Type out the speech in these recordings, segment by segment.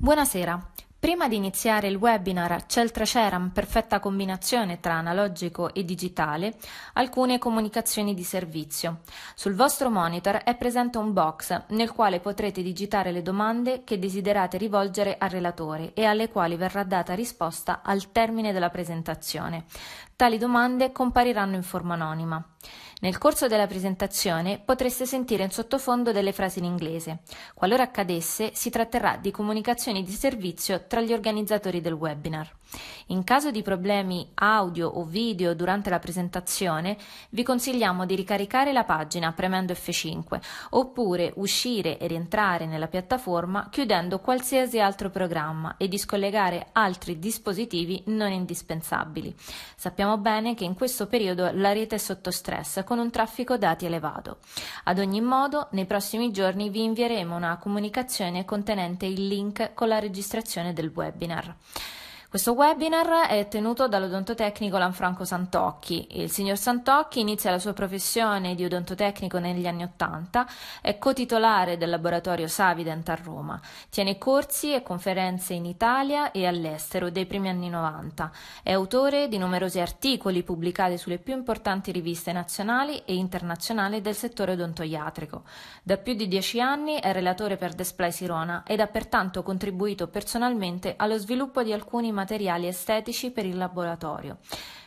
Buonasera. Prima di iniziare il webinar Celtra Ceram perfetta combinazione tra analogico e digitale, alcune comunicazioni di servizio. Sul vostro monitor è presente un box nel quale potrete digitare le domande che desiderate rivolgere al relatore e alle quali verrà data risposta al termine della presentazione. Tali domande compariranno in forma anonima. Nel corso della presentazione potreste sentire in sottofondo delle frasi in inglese. Qualora accadesse, si tratterà di comunicazioni di servizio tra gli organizzatori del webinar. In caso di problemi audio o video durante la presentazione, vi consigliamo di ricaricare la pagina premendo F5 oppure uscire e rientrare nella piattaforma chiudendo qualsiasi altro programma e di scollegare altri dispositivi non indispensabili. Sappiamo bene che in questo periodo la rete è sotto stress con un traffico dati elevato. Ad ogni modo, nei prossimi giorni vi invieremo una comunicazione contenente il link con la registrazione del webinar. Questo webinar è tenuto dall'odontotecnico Lanfranco Santocchi. Il signor Santocchi inizia la sua professione di odontotecnico negli anni Ottanta, è cotitolare del laboratorio Savident a Roma, tiene corsi e conferenze in Italia e all'estero dei primi anni 90, è autore di numerosi articoli pubblicati sulle più importanti riviste nazionali e internazionali del settore odontoiatrico. Da più di dieci anni è relatore per Display Sirona ed ha pertanto contribuito personalmente allo sviluppo di alcuni materiali estetici per il laboratorio.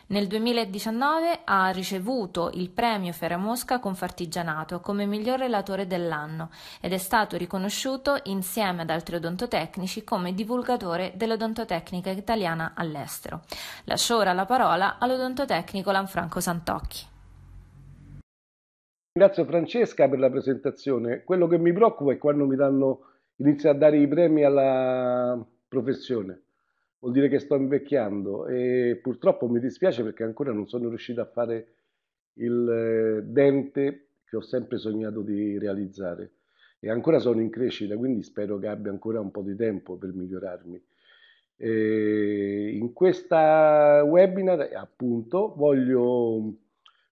Nel 2019 ha ricevuto il premio Ferramosca Confartigianato come miglior relatore dell'anno ed è stato riconosciuto insieme ad altri odontotecnici come divulgatore dell'odontotecnica italiana all'estero. Lascio ora la parola all'odontotecnico Lanfranco Santocchi. Ringrazio Francesca per la presentazione. Quello che mi preoccupa è quando mi danno, inizia a dare i premi alla professione vuol dire che sto invecchiando e purtroppo mi dispiace perché ancora non sono riuscito a fare il eh, dente che ho sempre sognato di realizzare e ancora sono in crescita, quindi spero che abbia ancora un po' di tempo per migliorarmi. E in questa webinar, appunto, voglio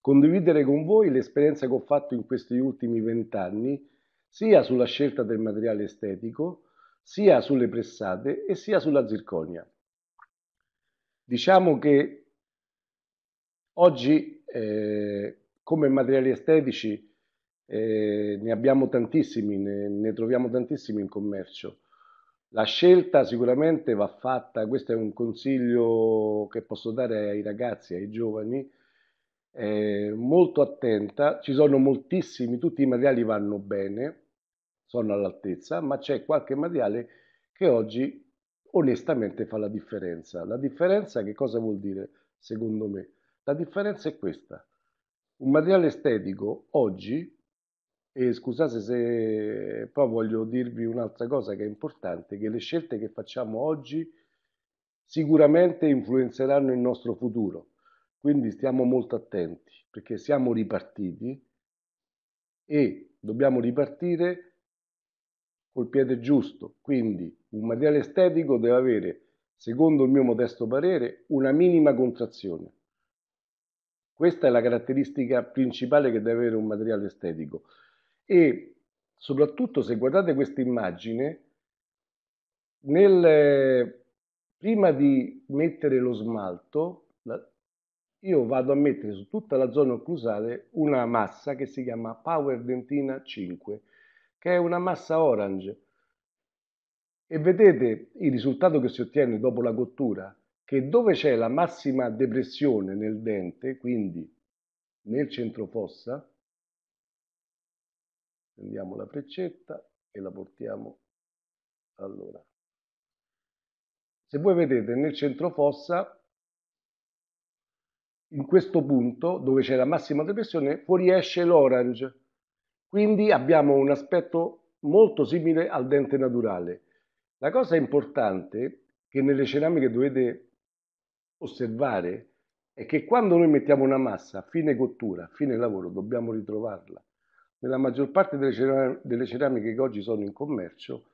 condividere con voi l'esperienza che ho fatto in questi ultimi vent'anni, sia sulla scelta del materiale estetico, sia sulle pressate e sia sulla zirconia. Diciamo che oggi eh, come materiali estetici eh, ne abbiamo tantissimi, ne, ne, troviamo tantissimi in commercio. La scelta sicuramente va fatta, questo è un consiglio che posso dare ai ragazzi, ai giovani, eh, molto attenta, ci sono moltissimi, tutti i materiali vanno bene, sono all'altezza, ma c'è qualche materiale che oggi onestamente fa la differenza. La differenza che cosa vuol dire secondo me? La differenza è questa. Un materiale estetico oggi, e scusate se poi voglio dirvi un'altra cosa che è importante, che le scelte che facciamo oggi sicuramente influenzeranno il nostro futuro. Quindi stiamo molto attenti perché siamo ripartiti e dobbiamo ripartire col piede giusto, quindi un materiale estetico deve avere, secondo il mio modesto parere, una minima contrazione. Questa è la caratteristica principale che deve avere un materiale estetico. E soprattutto se guardate questa immagine, nel, prima di mettere lo smalto, io vado a mettere su tutta la zona occlusale una massa che si chiama Power Dentina 5 che è una massa orange. E vedete il risultato che si ottiene dopo la cottura, che dove c'è la massima depressione nel dente, quindi nel centro fossa, prendiamo la freccetta e la portiamo allora. Se voi vedete nel centro fossa, in questo punto dove c'è la massima depressione fuoriesce l'orange quindi abbiamo un aspetto molto simile al dente naturale. La cosa importante che nelle ceramiche dovete osservare è che quando noi mettiamo una massa a fine cottura, a fine lavoro, dobbiamo ritrovarla. Nella maggior parte delle, ceram delle ceramiche che oggi sono in commercio,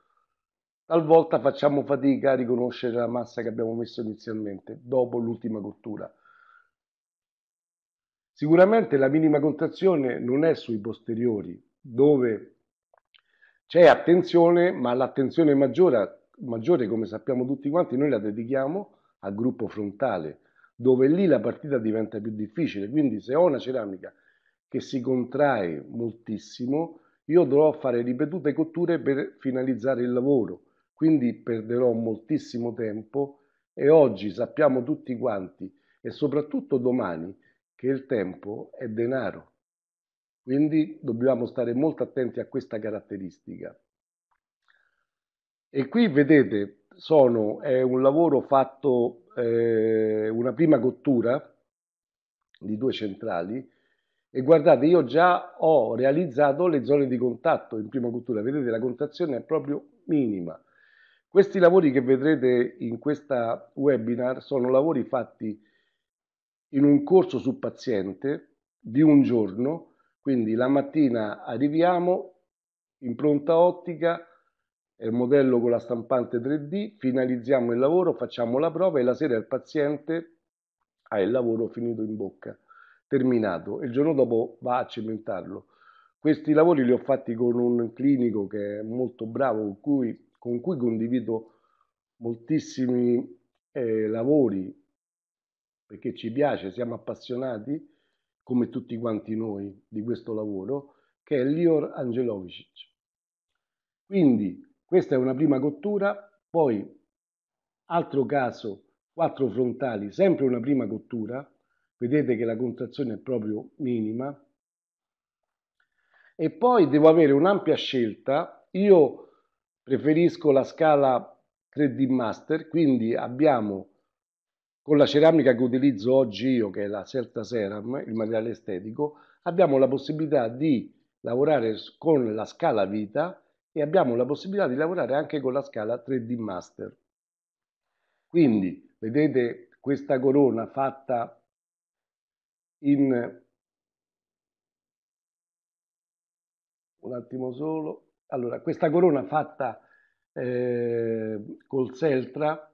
talvolta facciamo fatica a riconoscere la massa che abbiamo messo inizialmente, dopo l'ultima cottura. Sicuramente la minima contrazione non è sui posteriori, dove c'è attenzione, ma l'attenzione maggiore, maggiore, come sappiamo tutti quanti, noi la dedichiamo al gruppo frontale, dove lì la partita diventa più difficile. Quindi se ho una ceramica che si contrae moltissimo, io dovrò fare ripetute cotture per finalizzare il lavoro, quindi perderò moltissimo tempo e oggi sappiamo tutti quanti e soprattutto domani che il tempo è denaro quindi dobbiamo stare molto attenti a questa caratteristica. E qui vedete, sono, è un lavoro fatto, eh, una prima cottura di due centrali e guardate, io già ho realizzato le zone di contatto in prima cottura, vedete la contrazione è proprio minima. Questi lavori che vedrete in questa webinar sono lavori fatti in un corso su paziente di un giorno quindi la mattina arriviamo impronta ottica, il modello con la stampante 3D, finalizziamo il lavoro, facciamo la prova e la sera il paziente ha il lavoro finito in bocca, terminato. il giorno dopo va a cimentarlo. Questi lavori li ho fatti con un clinico che è molto bravo, con cui, con cui condivido moltissimi eh, lavori perché ci piace, siamo appassionati come tutti quanti noi, di questo lavoro, che è Lior Angelovicic. Quindi questa è una prima cottura, poi altro caso, quattro frontali, sempre una prima cottura, vedete che la contrazione è proprio minima, e poi devo avere un'ampia scelta, io preferisco la scala 3D Master, quindi abbiamo con la ceramica che utilizzo oggi io, che è la Celta Seram, il materiale estetico, abbiamo la possibilità di lavorare con la scala vita e abbiamo la possibilità di lavorare anche con la scala 3D Master. Quindi vedete questa corona fatta in un attimo solo. Allora, questa corona fatta eh, col Seltra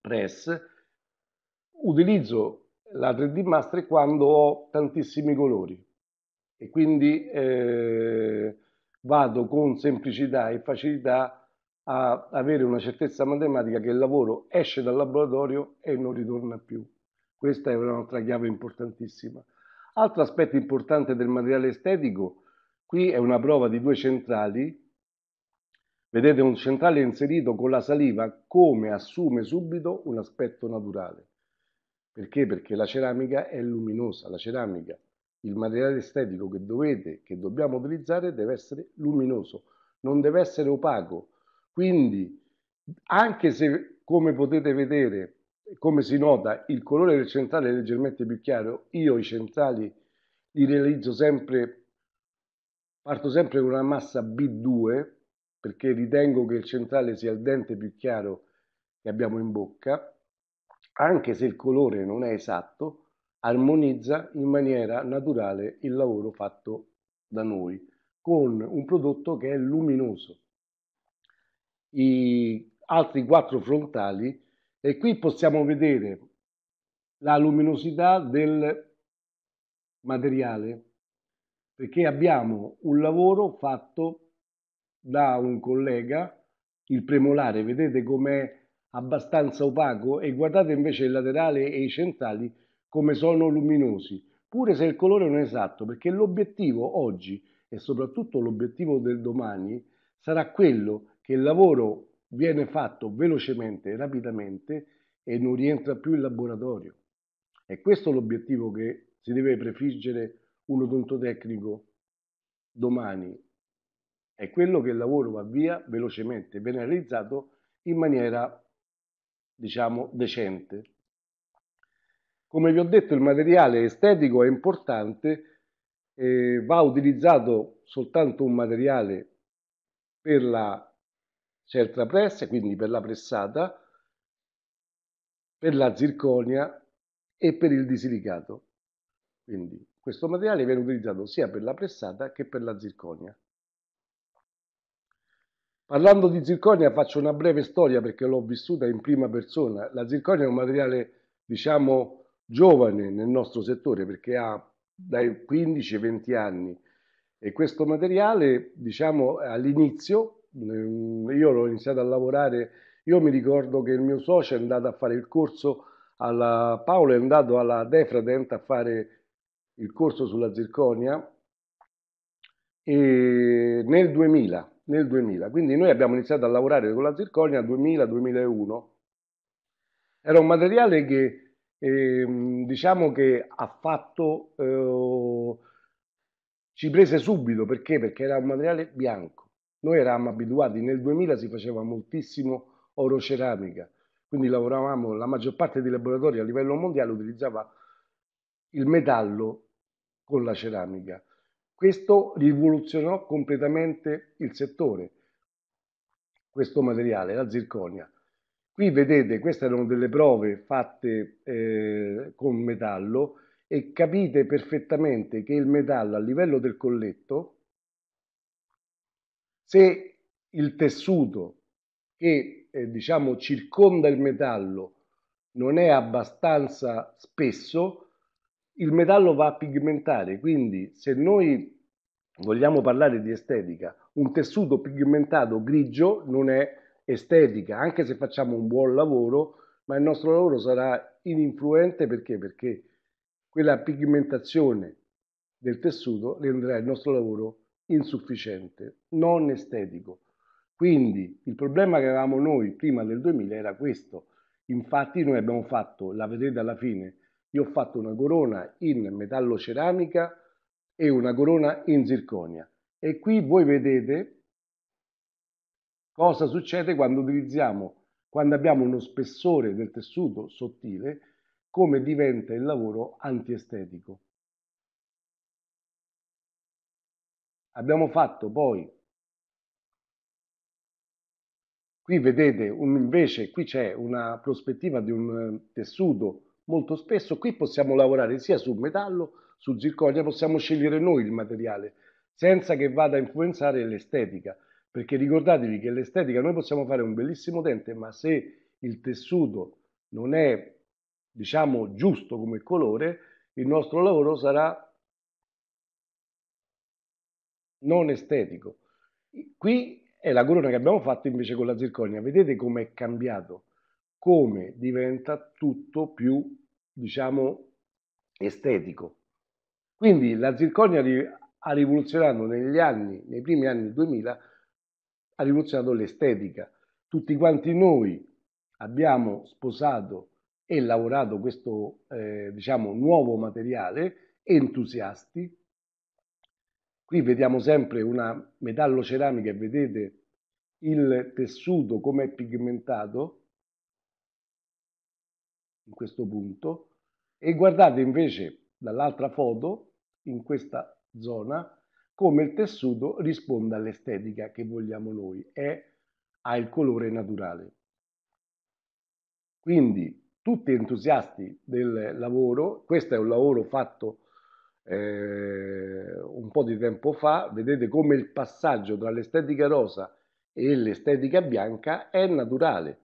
Press utilizzo la 3D Master quando ho tantissimi colori e quindi eh, vado con semplicità e facilità a avere una certezza matematica che il lavoro esce dal laboratorio e non ritorna più. Questa è un'altra chiave importantissima. Altro aspetto importante del materiale estetico, qui è una prova di due centrali. Vedete un centrale inserito con la saliva come assume subito un aspetto naturale. Perché? Perché la ceramica è luminosa, la ceramica, il materiale estetico che dovete, che dobbiamo utilizzare deve essere luminoso, non deve essere opaco. Quindi, anche se, come potete vedere, come si nota, il colore del centrale è leggermente più chiaro, io i centrali li realizzo sempre, parto sempre con una massa B2, perché ritengo che il centrale sia il dente più chiaro che abbiamo in bocca, anche se il colore non è esatto, armonizza in maniera naturale il lavoro fatto da noi con un prodotto che è luminoso. I altri quattro frontali e qui possiamo vedere la luminosità del materiale perché abbiamo un lavoro fatto da un collega, il premolare, vedete com'è abbastanza opaco e guardate invece il laterale e i centrali come sono luminosi, pure se il colore non è esatto, perché l'obiettivo oggi e soprattutto l'obiettivo del domani sarà quello che il lavoro viene fatto velocemente, rapidamente e non rientra più in laboratorio. È questo l'obiettivo che si deve prefiggere un odontotecnico domani. È quello che il lavoro va via velocemente, viene realizzato in maniera diciamo, decente. Come vi ho detto, il materiale estetico è importante, eh, va utilizzato soltanto un materiale per la certa pressa, quindi per la pressata, per la zirconia e per il disilicato. Quindi questo materiale viene utilizzato sia per la pressata che per la zirconia. Parlando di zirconia faccio una breve storia perché l'ho vissuta in prima persona. La zirconia è un materiale, diciamo, giovane nel nostro settore perché ha dai 15 ai 20 anni e questo materiale, diciamo, all'inizio, ehm, io l'ho iniziato a lavorare, io mi ricordo che il mio socio è andato a fare il corso alla Paolo è andato alla Defradent a fare il corso sulla zirconia e nel 2000 nel 2000. Quindi noi abbiamo iniziato a lavorare con la zirconia nel 2000-2001. Era un materiale che eh, diciamo che ha fatto, eh, ci prese subito, perché? Perché era un materiale bianco. Noi eravamo abituati, nel 2000 si faceva moltissimo oro ceramica. quindi lavoravamo, la maggior parte dei laboratori a livello mondiale utilizzava il metallo con la ceramica. Questo rivoluzionò completamente il settore, questo materiale, la zirconia. Qui vedete, queste erano delle prove fatte eh, con metallo e capite perfettamente che il metallo a livello del colletto, se il tessuto che eh, diciamo circonda il metallo non è abbastanza spesso, il metallo va a pigmentare, quindi se noi vogliamo parlare di estetica, un tessuto pigmentato grigio non è estetica, anche se facciamo un buon lavoro, ma il nostro lavoro sarà ininfluente perché? Perché quella pigmentazione del tessuto renderà il nostro lavoro insufficiente, non estetico. Quindi il problema che avevamo noi prima del 2000 era questo. Infatti noi abbiamo fatto, la vedrete alla fine, io ho fatto una corona in metallo ceramica e una corona in zirconia. E qui voi vedete cosa succede quando utilizziamo, quando abbiamo uno spessore del tessuto sottile, come diventa il lavoro antiestetico. Abbiamo fatto poi, qui vedete un, invece, qui c'è una prospettiva di un eh, tessuto molto spesso. Qui possiamo lavorare sia sul metallo, su zirconia, possiamo scegliere noi il materiale senza che vada a influenzare l'estetica, perché ricordatevi che l'estetica noi possiamo fare un bellissimo dente, ma se il tessuto non è diciamo giusto come colore, il nostro lavoro sarà non estetico. Qui è la corona che abbiamo fatto invece con la zirconia. Vedete com'è cambiato, come diventa tutto più diciamo, estetico. Quindi la zirconia ha rivoluzionato negli anni, nei primi anni 2000, ha rivoluzionato l'estetica. Tutti quanti noi abbiamo sposato e lavorato questo, eh, diciamo, nuovo materiale, entusiasti. Qui vediamo sempre una metalloceramica e vedete il tessuto come è pigmentato in questo punto e guardate invece dall'altra foto, in questa zona, come il tessuto risponde all'estetica che vogliamo noi, è, al colore naturale. Quindi tutti entusiasti del lavoro, questo è un lavoro fatto eh, un po' di tempo fa, vedete come il passaggio tra l'estetica rosa e l'estetica bianca è naturale.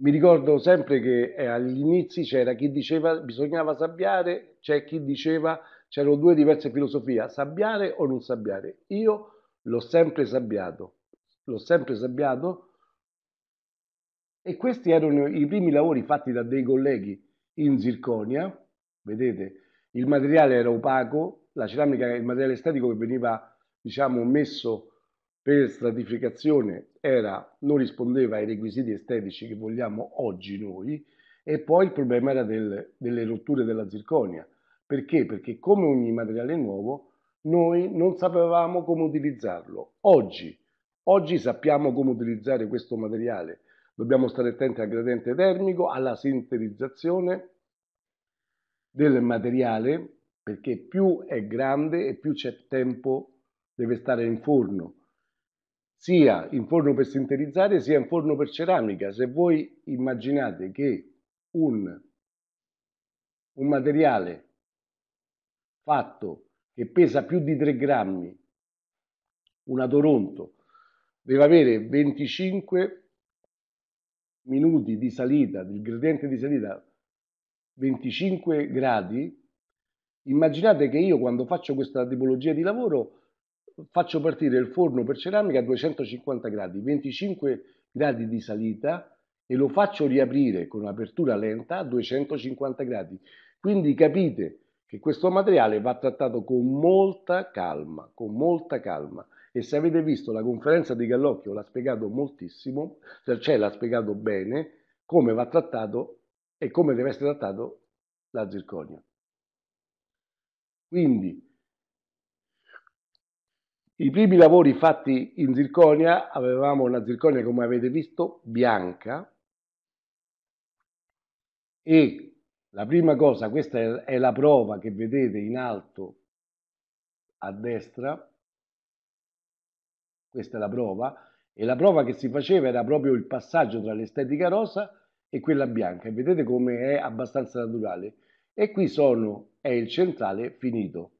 mi ricordo sempre che eh, agli inizi c'era chi diceva bisognava sabbiare, c'è chi diceva c'erano due diverse filosofie, sabbiare o non sabbiare. Io l'ho sempre sabbiato, l'ho sempre sabbiato e questi erano i primi lavori fatti da dei colleghi in zirconia, vedete, il materiale era opaco, la ceramica il materiale estetico che veniva diciamo messo per stratificazione era, non rispondeva ai requisiti estetici che vogliamo oggi noi e poi il problema era del, delle rotture della zirconia. Perché? Perché come ogni materiale nuovo noi non sapevamo come utilizzarlo. Oggi, oggi sappiamo come utilizzare questo materiale. Dobbiamo stare attenti al gradiente termico, alla sinterizzazione del materiale, perché più è grande e più c'è tempo deve stare in forno sia in forno per sintetizzare sia in forno per ceramica. Se voi immaginate che un, un materiale fatto che pesa più di 3 grammi, una Toronto, deve avere 25 minuti di salita, del gradiente di salita 25 gradi, immaginate che io quando faccio questa tipologia di lavoro faccio partire il forno per ceramica a 250 gradi, 25 gradi di salita e lo faccio riaprire con apertura lenta a 250 gradi. Quindi capite che questo materiale va trattato con molta calma, con molta calma. E se avete visto la conferenza di Gallocchio l'ha spiegato moltissimo, cioè, cioè l'ha spiegato bene come va trattato e come deve essere trattato la zirconia. Quindi i primi lavori fatti in zirconia, avevamo una zirconia come avete visto bianca e la prima cosa, questa è la prova che vedete in alto a destra, questa è la prova, e la prova che si faceva era proprio il passaggio tra l'estetica rosa e quella bianca, e vedete come è abbastanza naturale. E qui sono, è il centrale finito.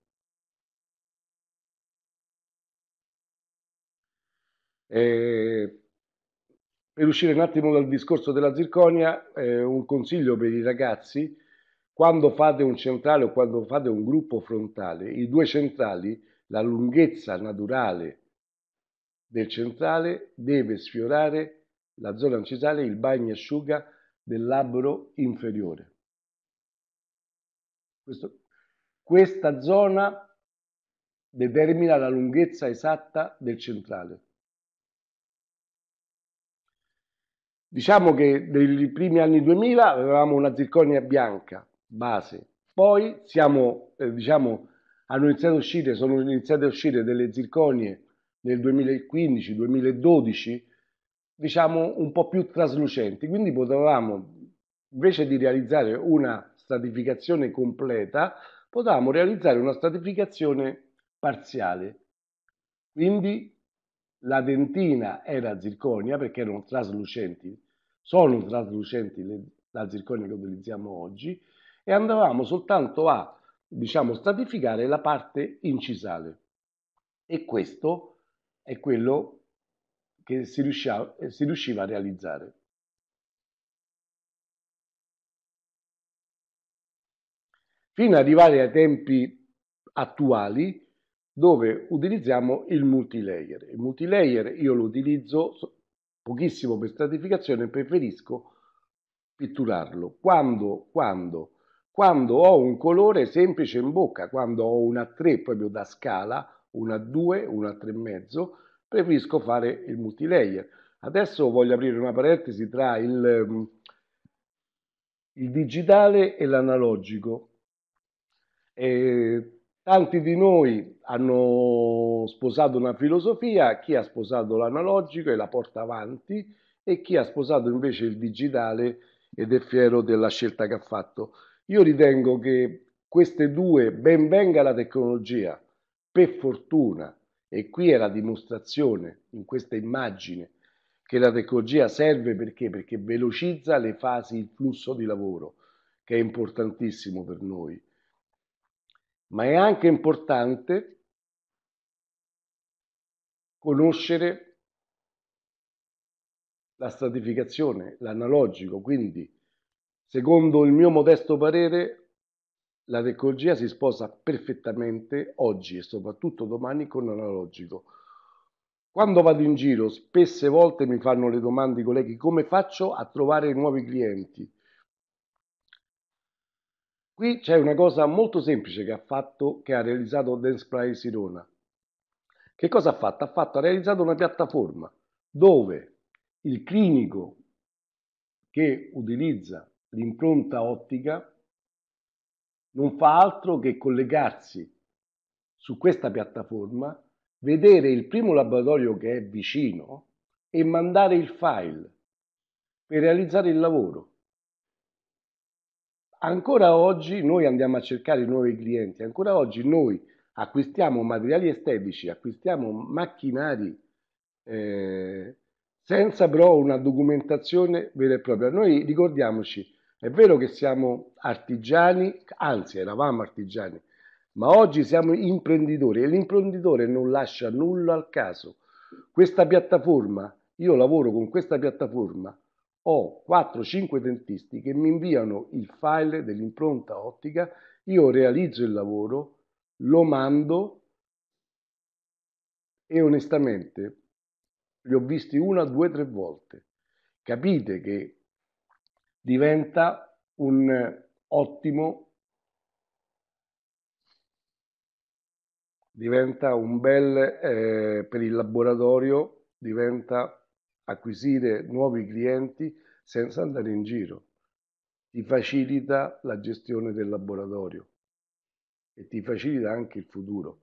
Eh, per uscire un attimo dal discorso della zirconia, eh, un consiglio per i ragazzi, quando fate un centrale o quando fate un gruppo frontale, i due centrali, la lunghezza naturale del centrale deve sfiorare la zona incisale, il asciuga del labbro inferiore. Questo, questa zona determina la lunghezza esatta del centrale. Diciamo che nei primi anni 2000 avevamo una zirconia bianca, base, poi siamo, eh, diciamo, hanno iniziato a uscire, sono iniziate a uscire delle zirconie nel 2015-2012, diciamo un po' più traslucenti, quindi potevamo, invece di realizzare una stratificazione completa, potevamo realizzare una stratificazione parziale, quindi la dentina era zirconia perché erano traslucenti, sono traslucenti le, la zirconia che utilizziamo oggi e andavamo soltanto a diciamo stratificare la parte incisale e questo è quello che si riusciva, si riusciva a realizzare. Fino ad arrivare ai tempi attuali dove utilizziamo il multilayer. Il multilayer io lo utilizzo pochissimo per stratificazione, preferisco pitturarlo. Quando, quando, quando ho un colore semplice in bocca, quando ho una 3 proprio da scala, una 2, una 3,5, preferisco fare il multilayer. Adesso voglio aprire una parentesi tra il, mm, il digitale e l'analogico. E Tanti di noi hanno sposato una filosofia, chi ha sposato l'analogico e la porta avanti e chi ha sposato invece il digitale ed è fiero della scelta che ha fatto. Io ritengo che queste due, ben venga la tecnologia, per fortuna, e qui è la dimostrazione in questa immagine che la tecnologia serve perché? Perché velocizza le fasi, il flusso di lavoro, che è importantissimo per noi ma è anche importante conoscere la stratificazione, l'analogico, quindi secondo il mio modesto parere la tecnologia si sposa perfettamente oggi e soprattutto domani con l'analogico. Quando vado in giro, spesse volte mi fanno le domande i colleghi come faccio a trovare nuovi clienti. Qui c'è una cosa molto semplice che ha fatto, che ha realizzato Danceply Sirona. Che cosa ha fatto? Ha, fatto, ha realizzato una piattaforma dove il clinico che utilizza l'impronta ottica non fa altro che collegarsi su questa piattaforma, vedere il primo laboratorio che è vicino e mandare il file per realizzare il lavoro ancora oggi noi andiamo a cercare nuovi clienti, ancora oggi noi acquistiamo materiali estetici, acquistiamo macchinari eh, senza però una documentazione vera e propria. Noi ricordiamoci, è vero che siamo artigiani, anzi eravamo artigiani, ma oggi siamo imprenditori e l'imprenditore non lascia nulla al caso. Questa piattaforma, io lavoro con questa piattaforma ho 4-5 dentisti che mi inviano il file dell'impronta ottica, io realizzo il lavoro, lo mando e onestamente li ho visti una, due, tre volte. Capite che diventa un ottimo, diventa un bel, eh, per il laboratorio, diventa acquisire nuovi clienti senza andare in giro. Ti facilita la gestione del laboratorio e ti facilita anche il futuro.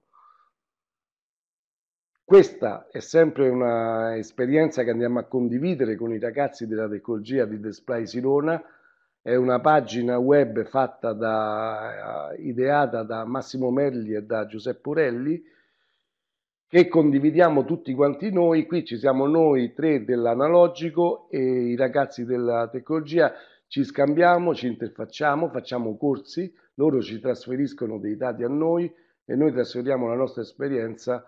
Questa è sempre un'esperienza che andiamo a condividere con i ragazzi della tecnologia di Display Silona. È una pagina web fatta da, ideata da Massimo Merli e da Giuseppe Urelli che condividiamo tutti quanti noi, qui ci siamo noi tre dell'analogico e i ragazzi della tecnologia, ci scambiamo, ci interfacciamo, facciamo corsi, loro ci trasferiscono dei dati a noi e noi trasferiamo la nostra esperienza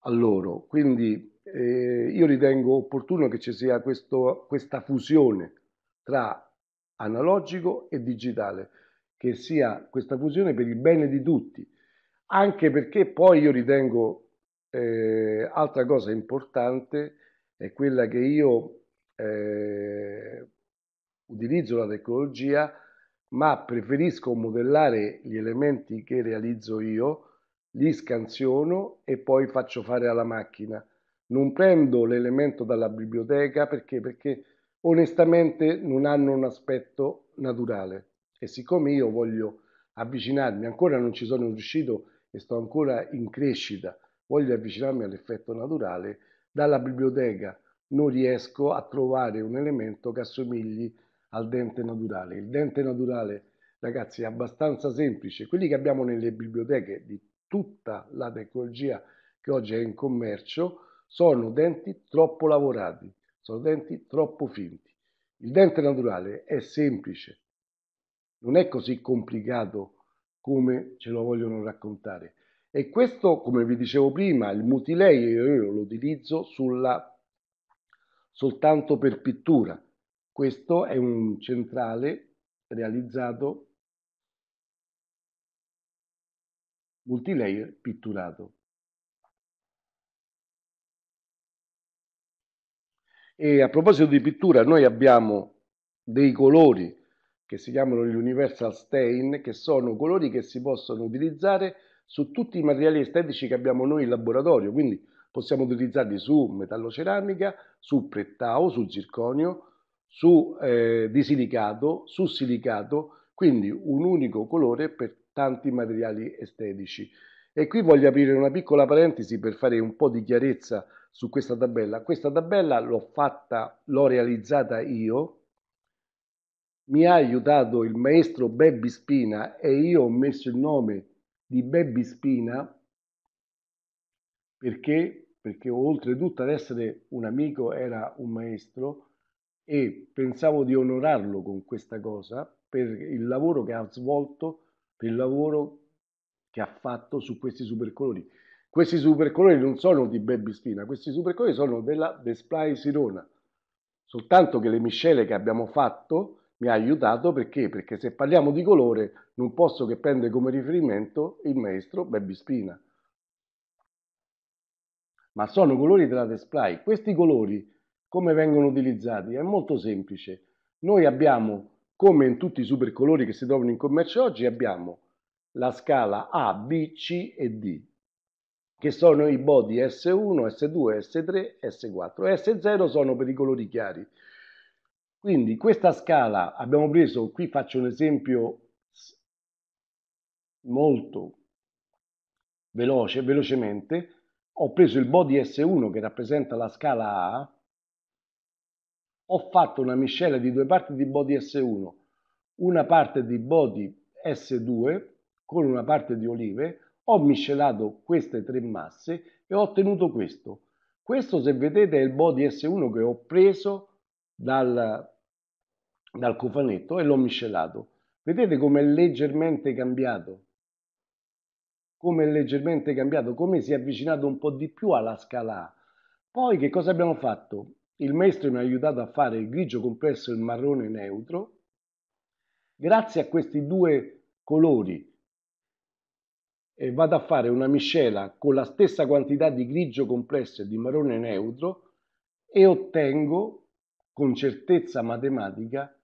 a loro. Quindi eh, io ritengo opportuno che ci sia questo, questa fusione tra analogico e digitale, che sia questa fusione per il bene di tutti, anche perché poi io ritengo eh, altra cosa importante è quella che io eh, utilizzo la tecnologia, ma preferisco modellare gli elementi che realizzo io, li scansiono e poi faccio fare alla macchina. Non prendo l'elemento dalla biblioteca perché, perché onestamente non hanno un aspetto naturale e siccome io voglio avvicinarmi, ancora non ci sono riuscito e sto ancora in crescita, voglio avvicinarmi all'effetto naturale, dalla biblioteca non riesco a trovare un elemento che assomigli al dente naturale. Il dente naturale, ragazzi, è abbastanza semplice. Quelli che abbiamo nelle biblioteche di tutta la tecnologia che oggi è in commercio sono denti troppo lavorati, sono denti troppo finti. Il dente naturale è semplice, non è così complicato come ce lo vogliono raccontare. E questo, come vi dicevo prima, il multilayer io lo utilizzo sulla, soltanto per pittura. Questo è un centrale realizzato multilayer pitturato. E a proposito di pittura, noi abbiamo dei colori che si chiamano gli Universal Stain, che sono colori che si possono utilizzare su tutti i materiali estetici che abbiamo noi in laboratorio, quindi possiamo utilizzarli su metallo ceramica, su prettao, su zirconio, su eh, disilicato, su silicato, quindi un unico colore per tanti materiali estetici. E qui voglio aprire una piccola parentesi per fare un po' di chiarezza su questa tabella. Questa tabella l'ho fatta, l'ho realizzata io, mi ha aiutato il maestro Bebbi Spina e io ho messo il nome di Bebby Spina perché, perché oltretutto ad essere un amico era un maestro e pensavo di onorarlo con questa cosa per il lavoro che ha svolto, per il lavoro che ha fatto su questi supercolori. Questi supercolori non sono di Bebby Spina, questi supercolori sono della Desplay Sirona, soltanto che le miscele che abbiamo fatto mi ha aiutato perché? Perché se parliamo di colore non posso che prendere come riferimento il maestro Baby Spina. Ma sono colori della display. Questi colori come vengono utilizzati? È molto semplice. Noi abbiamo, come in tutti i supercolori che si trovano in commercio oggi, abbiamo la scala A, B, C e D, che sono i body S1, S2, S3, S4. S0 sono per i colori chiari, quindi questa scala abbiamo preso, qui faccio un esempio molto veloce, velocemente, ho preso il body S1 che rappresenta la scala A, ho fatto una miscela di due parti di body S1, una parte di body S2 con una parte di olive, ho miscelato queste tre masse e ho ottenuto questo. Questo se vedete è il body S1 che ho preso dal, dal cofanetto e l'ho miscelato. Vedete come è leggermente cambiato? Come è leggermente cambiato, come si è avvicinato un po' di più alla scala A. Poi che cosa abbiamo fatto? Il maestro mi ha aiutato a fare il grigio complesso e il marrone neutro. Grazie a questi due colori eh, vado a fare una miscela con la stessa quantità di grigio complesso e di marrone neutro e ottengo con certezza matematica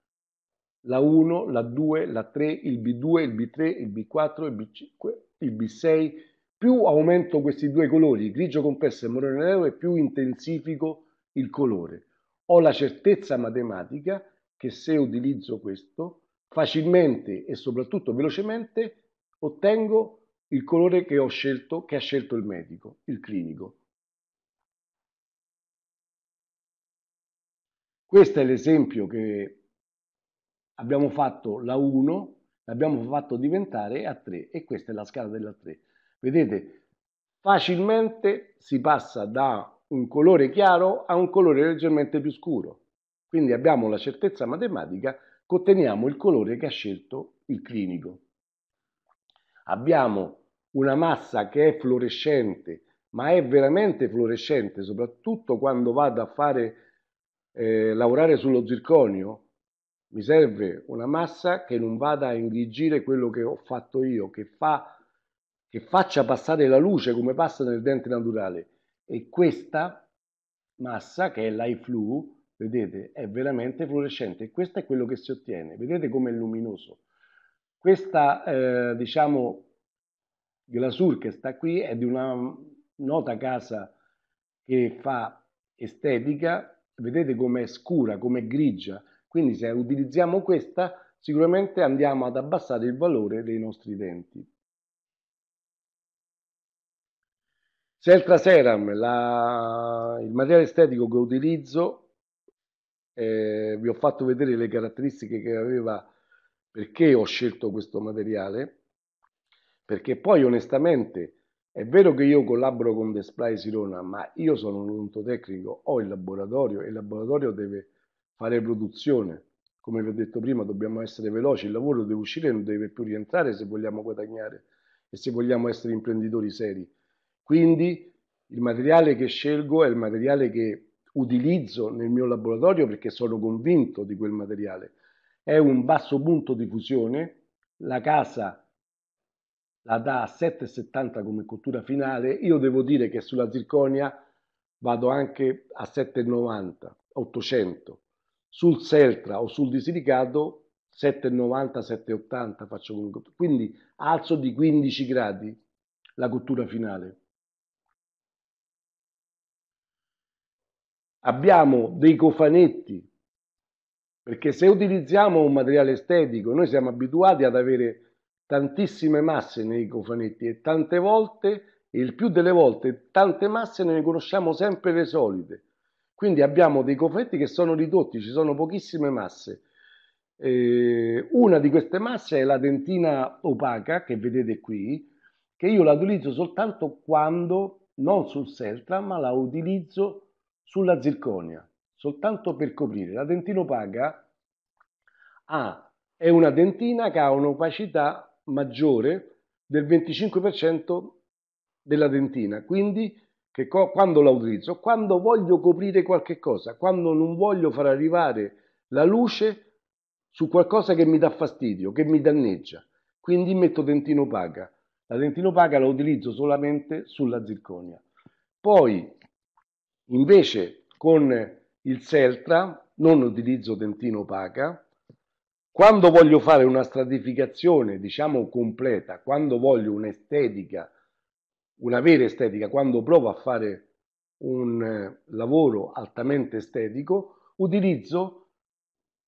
la 1, la 2, la 3, il B2, il B3, il B4, il B5, il B6. Più aumento questi due colori, grigio complesso e morone nero, e più intensifico il colore. Ho la certezza matematica che se utilizzo questo, facilmente e soprattutto velocemente ottengo il colore che ho scelto, che ha scelto il medico, il clinico. Questo è l'esempio che abbiamo fatto la 1, l'abbiamo fatto diventare a 3 e questa è la scala della 3. Vedete, facilmente si passa da un colore chiaro a un colore leggermente più scuro. Quindi abbiamo la certezza matematica che otteniamo il colore che ha scelto il clinico. Abbiamo una massa che è fluorescente, ma è veramente fluorescente, soprattutto quando vado a fare eh, lavorare sullo zirconio, mi serve una massa che non vada a ingrigire quello che ho fatto io, che, fa, che faccia passare la luce come passa nel dente naturale. E questa massa, che è l'Iflu, vedete, è veramente fluorescente e questo è quello che si ottiene. Vedete come è luminoso. Questa, eh, diciamo, glasur che sta qui è di una nota casa che fa estetica, vedete com'è scura, com'è grigia, quindi se utilizziamo questa sicuramente andiamo ad abbassare il valore dei nostri denti. Seltraseram, la, il materiale estetico che utilizzo, eh, vi ho fatto vedere le caratteristiche che aveva, perché ho scelto questo materiale, perché poi onestamente è vero che io collaboro con Display Sirona, ma io sono un tecnico, ho il laboratorio e il laboratorio deve fare produzione. Come vi ho detto prima, dobbiamo essere veloci, il lavoro deve uscire e non deve più rientrare se vogliamo guadagnare e se vogliamo essere imprenditori seri. Quindi il materiale che scelgo è il materiale che utilizzo nel mio laboratorio perché sono convinto di quel materiale. È un basso punto di fusione, la casa la dà a 7,70 come cottura finale, io devo dire che sulla zirconia vado anche a 7,90, 800 sul Seltra o sul Disilicato 7,90, 7,80 faccio comunque. Quindi alzo di 15 gradi la cottura finale. Abbiamo dei cofanetti, perché se utilizziamo un materiale estetico, noi siamo abituati ad avere tantissime masse nei cofanetti e tante volte, e il più delle volte, tante masse ne conosciamo sempre le solite quindi abbiamo dei cofetti che sono ridotti, ci sono pochissime masse. Eh, una di queste masse è la dentina opaca che vedete qui, che io la utilizzo soltanto quando, non sul Seltra, ma la utilizzo sulla zirconia, soltanto per coprire. La dentina opaca ha, è una dentina che ha un'opacità maggiore del 25% della dentina, quindi che co- quando la utilizzo, quando voglio coprire qualche cosa, quando non voglio far arrivare la luce su qualcosa che mi dà fastidio, che mi danneggia. Quindi metto dentino paga. La dentino paga la utilizzo solamente sulla zirconia. Poi invece con il Seltra non utilizzo dentino paga. Quando voglio fare una stratificazione, diciamo completa, quando voglio un'estetica una vera estetica, quando provo a fare un eh, lavoro altamente estetico, utilizzo,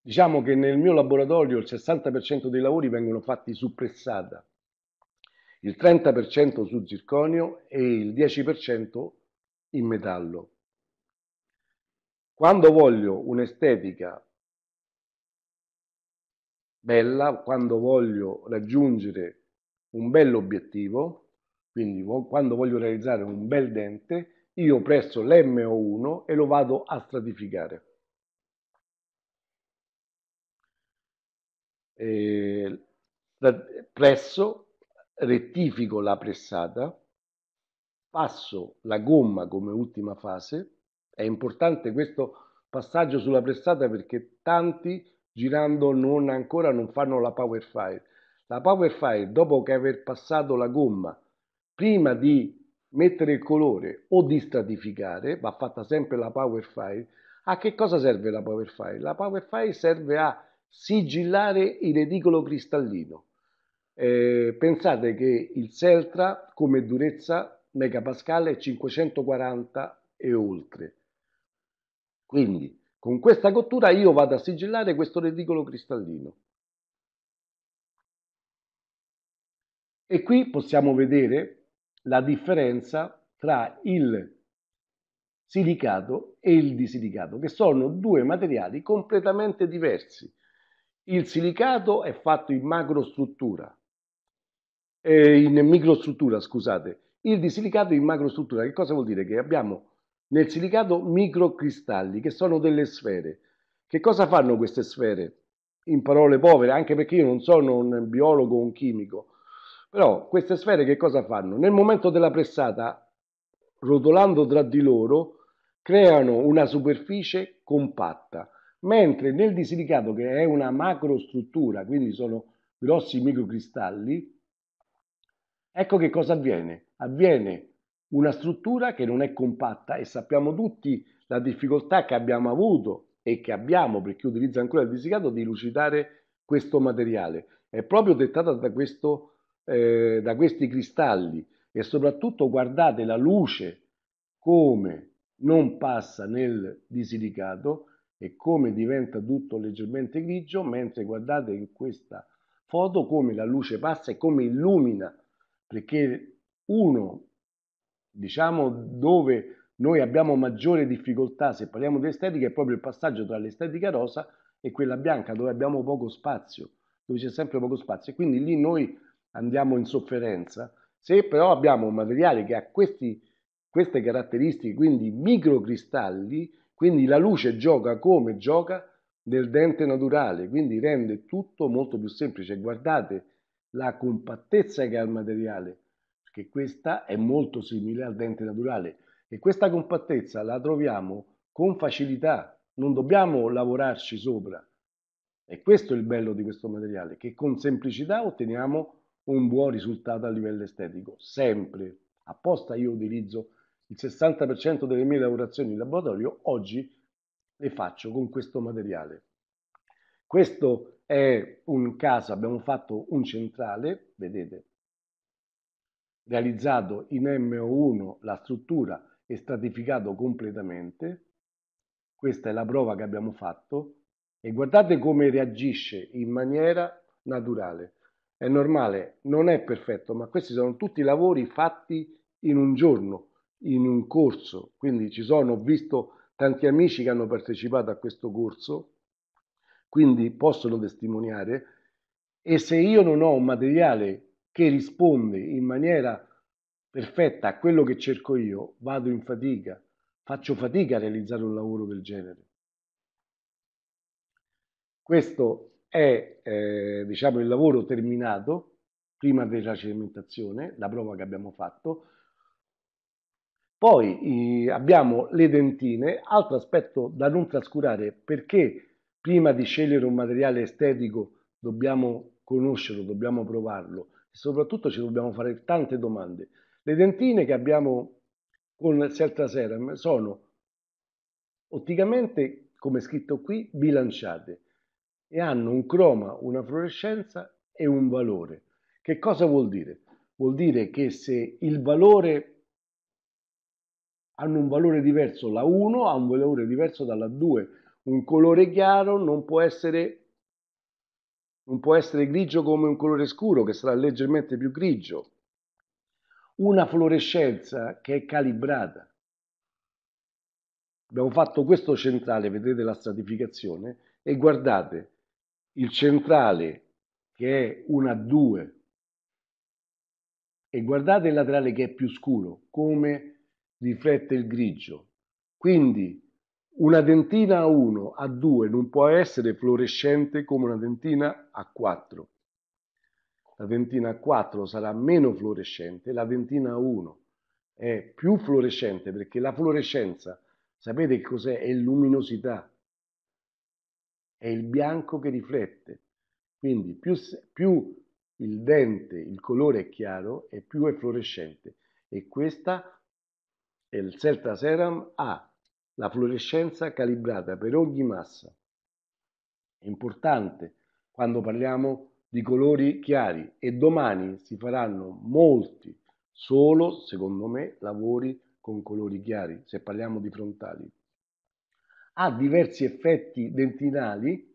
diciamo che nel mio laboratorio il 60% dei lavori vengono fatti su pressata, il 30% su zirconio e il 10% in metallo. Quando voglio un'estetica bella, quando voglio raggiungere un bell'obiettivo, quindi quando voglio realizzare un bel dente, io presso l'MO1 e lo vado a stratificare. E presso rettifico la pressata, passo la gomma come ultima fase, è importante questo passaggio sulla pressata perché tanti girando non ancora non fanno la power fire. La power fire dopo che aver passato la gomma prima di mettere il colore o di stratificare, va fatta sempre la power file, a che cosa serve la power file? La power file serve a sigillare il reticolo cristallino. Eh, pensate che il Seltra come durezza megapascale è 540 e oltre. Quindi con questa cottura io vado a sigillare questo reticolo cristallino. E qui possiamo vedere la differenza tra il silicato e il disilicato, che sono due materiali completamente diversi. Il silicato è fatto in macrostruttura, eh, in microstruttura, scusate, il disilicato in macrostruttura. Che cosa vuol dire? Che abbiamo nel silicato microcristalli, che sono delle sfere. Che cosa fanno queste sfere? In parole povere, anche perché io non sono un biologo o un chimico, però queste sfere che cosa fanno? Nel momento della pressata, rotolando tra di loro, creano una superficie compatta, mentre nel disilicato, che è una macrostruttura, quindi sono grossi microcristalli, ecco che cosa avviene? Avviene una struttura che non è compatta e sappiamo tutti la difficoltà che abbiamo avuto e che abbiamo per chi utilizza ancora il disilicato, di lucidare questo materiale. È proprio dettata da questo eh, da questi cristalli e soprattutto guardate la luce come non passa nel disilicato e come diventa tutto leggermente grigio, mentre guardate in questa foto come la luce passa e come illumina, perché uno, diciamo, dove noi abbiamo maggiore difficoltà se parliamo di estetica è proprio il passaggio tra l'estetica rosa e quella bianca dove abbiamo poco spazio, dove c'è sempre poco spazio e quindi lì noi andiamo in sofferenza, se però abbiamo un materiale che ha questi, queste caratteristiche, quindi microcristalli, quindi la luce gioca come gioca nel dente naturale, quindi rende tutto molto più semplice. Guardate la compattezza che ha il materiale, perché questa è molto simile al dente naturale e questa compattezza la troviamo con facilità, non dobbiamo lavorarci sopra. E questo è il bello di questo materiale, che con semplicità otteniamo un buon risultato a livello estetico, sempre. Apposta io utilizzo il 60% delle mie lavorazioni in laboratorio, oggi le faccio con questo materiale. Questo è un caso, abbiamo fatto un centrale, vedete, realizzato in MO1 la struttura e stratificato completamente. Questa è la prova che abbiamo fatto e guardate come reagisce in maniera naturale è normale, non è perfetto, ma questi sono tutti lavori fatti in un giorno, in un corso, quindi ci sono, ho visto tanti amici che hanno partecipato a questo corso, quindi possono testimoniare e se io non ho un materiale che risponde in maniera perfetta a quello che cerco io, vado in fatica, faccio fatica a realizzare un lavoro del genere. Questo è eh, diciamo, il lavoro terminato prima della cementazione, la prova che abbiamo fatto. Poi eh, abbiamo le dentine, altro aspetto da non trascurare perché prima di scegliere un materiale estetico dobbiamo conoscerlo, dobbiamo provarlo e soprattutto ci dobbiamo fare tante domande. Le dentine che abbiamo con Celta Serum sono otticamente, come scritto qui, bilanciate e hanno un croma, una fluorescenza e un valore. Che cosa vuol dire? Vuol dire che se il valore hanno un valore diverso, la 1 ha un valore diverso dalla 2, un colore chiaro non può essere non può essere grigio come un colore scuro che sarà leggermente più grigio. Una fluorescenza che è calibrata. Abbiamo fatto questo centrale, vedete la stratificazione, e guardate, il centrale che è 1 a 2 e guardate il laterale che è più scuro, come riflette il grigio. Quindi una dentina A1 A2 non può essere fluorescente come una dentina A4. La dentina A4 sarà meno fluorescente, la dentina A1 è più fluorescente perché la fluorescenza, sapete che cos'è? È luminosità è il bianco che riflette. Quindi più, più il dente, il colore è chiaro e più è fluorescente. E questa è il Celta Serum, ha la fluorescenza calibrata per ogni massa. È importante quando parliamo di colori chiari e domani si faranno molti, solo secondo me, lavori con colori chiari, se parliamo di frontali ha diversi effetti dentinali,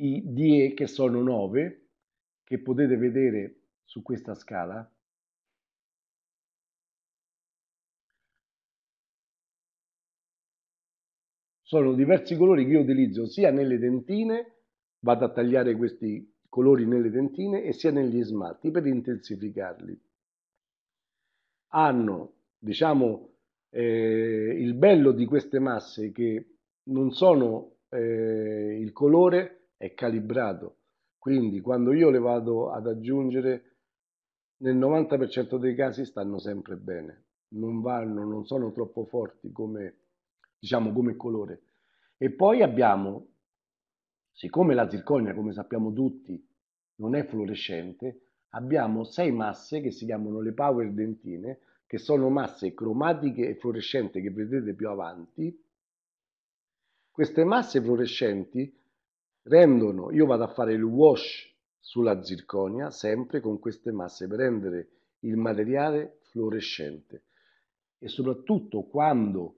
i DE che sono 9, che potete vedere su questa scala. Sono diversi colori che io utilizzo sia nelle dentine, vado a tagliare questi colori nelle dentine e sia negli smalti per intensificarli. Hanno, diciamo, eh, il bello di queste masse è che non sono eh, il colore è calibrato, quindi quando io le vado ad aggiungere nel 90% dei casi stanno sempre bene, non vanno, non sono troppo forti come, diciamo, come colore. E poi abbiamo, siccome la zirconia, come sappiamo tutti, non è fluorescente, abbiamo sei masse che si chiamano le power dentine, che sono masse cromatiche e fluorescenti che vedrete più avanti. Queste masse fluorescenti rendono, io vado a fare il wash sulla zirconia sempre con queste masse per rendere il materiale fluorescente e soprattutto quando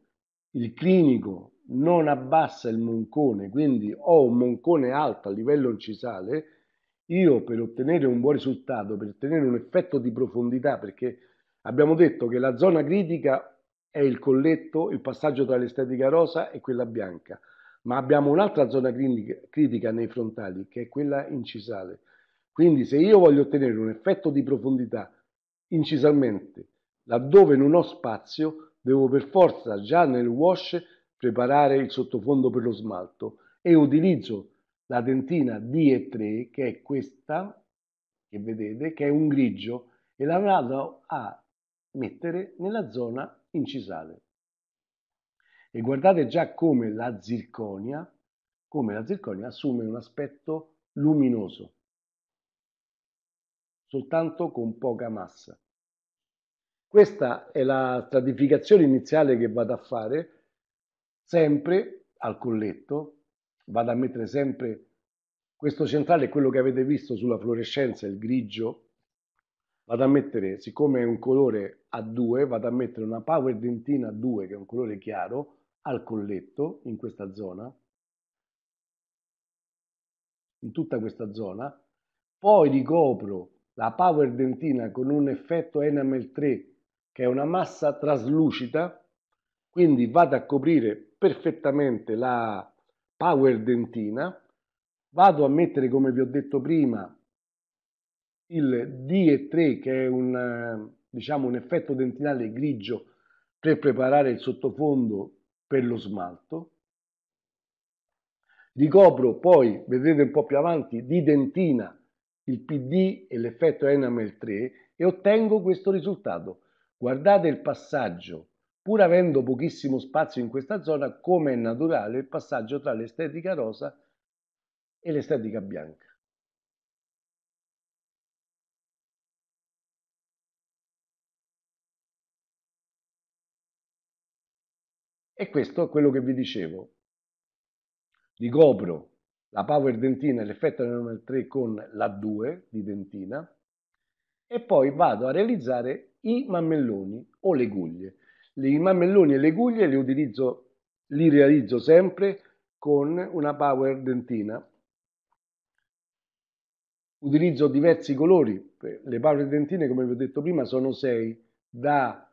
il clinico non abbassa il moncone, quindi ho un moncone alto a livello incisale, io per ottenere un buon risultato, per ottenere un effetto di profondità, perché Abbiamo detto che la zona critica è il colletto, il passaggio tra l'estetica rosa e quella bianca, ma abbiamo un'altra zona critica nei frontali che è quella incisale. Quindi se io voglio ottenere un effetto di profondità incisalmente, laddove non ho spazio, devo per forza già nel wash preparare il sottofondo per lo smalto e utilizzo la dentina DE3 che è questa che vedete, che è un grigio e la vado a mettere nella zona incisale. E guardate già come la zirconia, come la zirconia assume un aspetto luminoso, soltanto con poca massa. Questa è la stratificazione iniziale che vado a fare, sempre al colletto, vado a mettere sempre questo centrale, quello che avete visto sulla fluorescenza, il grigio vado a mettere, siccome è un colore a 2, vado a mettere una power dentina a 2, che è un colore chiaro, al colletto, in questa zona, in tutta questa zona, poi ricopro la power dentina con un effetto enamel 3, che è una massa traslucida, quindi vado a coprire perfettamente la power dentina, vado a mettere, come vi ho detto prima, il DE3 che è un, diciamo, un effetto dentinale grigio per preparare il sottofondo per lo smalto. Ricopro poi, vedrete un po' più avanti, di dentina il PD e l'effetto Enamel 3 e ottengo questo risultato. Guardate il passaggio, pur avendo pochissimo spazio in questa zona, come è naturale il passaggio tra l'estetica rosa e l'estetica bianca. E questo è quello che vi dicevo. Ricopro la power dentina l'effetto del numero 3 con la 2 di dentina e poi vado a realizzare i mammelloni o le guglie. I mammelloni e le guglie li, utilizzo, li realizzo sempre con una power dentina. Utilizzo diversi colori, le power dentine come vi ho detto prima sono 6, da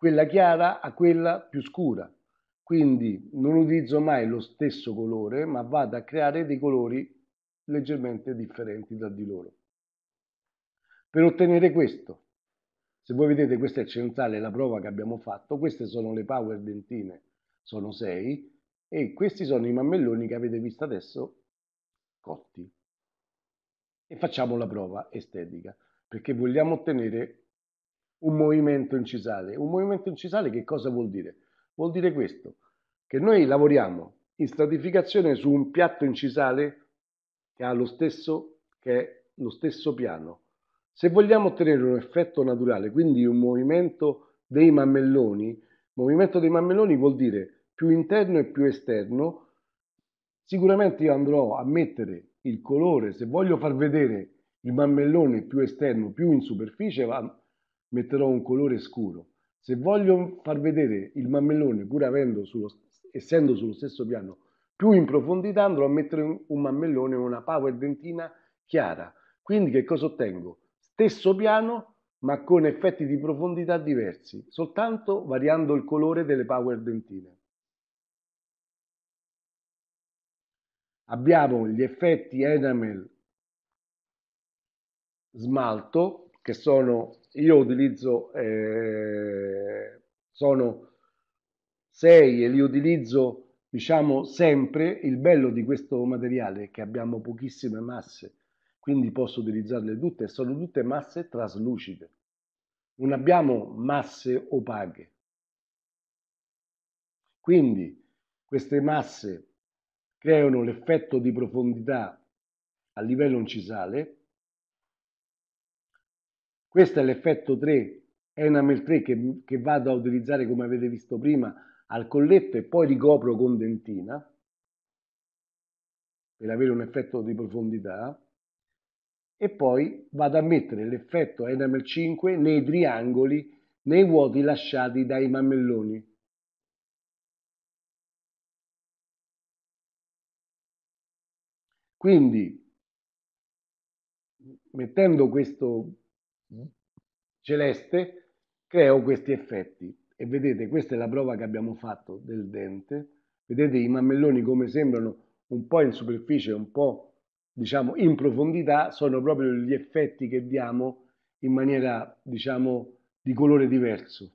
quella chiara a quella più scura. Quindi non utilizzo mai lo stesso colore, ma vado a creare dei colori leggermente differenti tra di loro. Per ottenere questo, se voi vedete questa è centrale la prova che abbiamo fatto, queste sono le power dentine, sono 6, e questi sono i mammelloni che avete visto adesso cotti. E facciamo la prova estetica, perché vogliamo ottenere un movimento incisale. Un movimento incisale che cosa vuol dire? Vuol dire questo, che noi lavoriamo in stratificazione su un piatto incisale che ha lo stesso, che è lo stesso piano. Se vogliamo ottenere un effetto naturale, quindi un movimento dei mammelloni, movimento dei mammelloni vuol dire più interno e più esterno, sicuramente io andrò a mettere il colore, se voglio far vedere il mammellone più esterno, più in superficie, metterò un colore scuro. Se voglio far vedere il mammellone, pur avendo sullo, essendo sullo stesso piano, più in profondità andrò a mettere un mammellone, una power dentina chiara. Quindi che cosa ottengo? Stesso piano, ma con effetti di profondità diversi, soltanto variando il colore delle power dentine. Abbiamo gli effetti enamel smalto, che sono io utilizzo, eh, sono sei e li utilizzo diciamo sempre, il bello di questo materiale è che abbiamo pochissime masse, quindi posso utilizzarle tutte sono tutte masse traslucide, non abbiamo masse opache. Quindi queste masse creano l'effetto di profondità a livello incisale questo è l'effetto 3, Enamel 3 che, che vado a utilizzare come avete visto prima al colletto e poi ricopro con dentina per avere un effetto di profondità e poi vado a mettere l'effetto Enamel 5 nei triangoli, nei vuoti lasciati dai mammelloni. Quindi, mettendo questo Mm? celeste, creo questi effetti. E vedete, questa è la prova che abbiamo fatto del dente. Vedete i mammelloni come sembrano un po' in superficie, un po' diciamo in profondità, sono proprio gli effetti che diamo in maniera, diciamo, di colore diverso.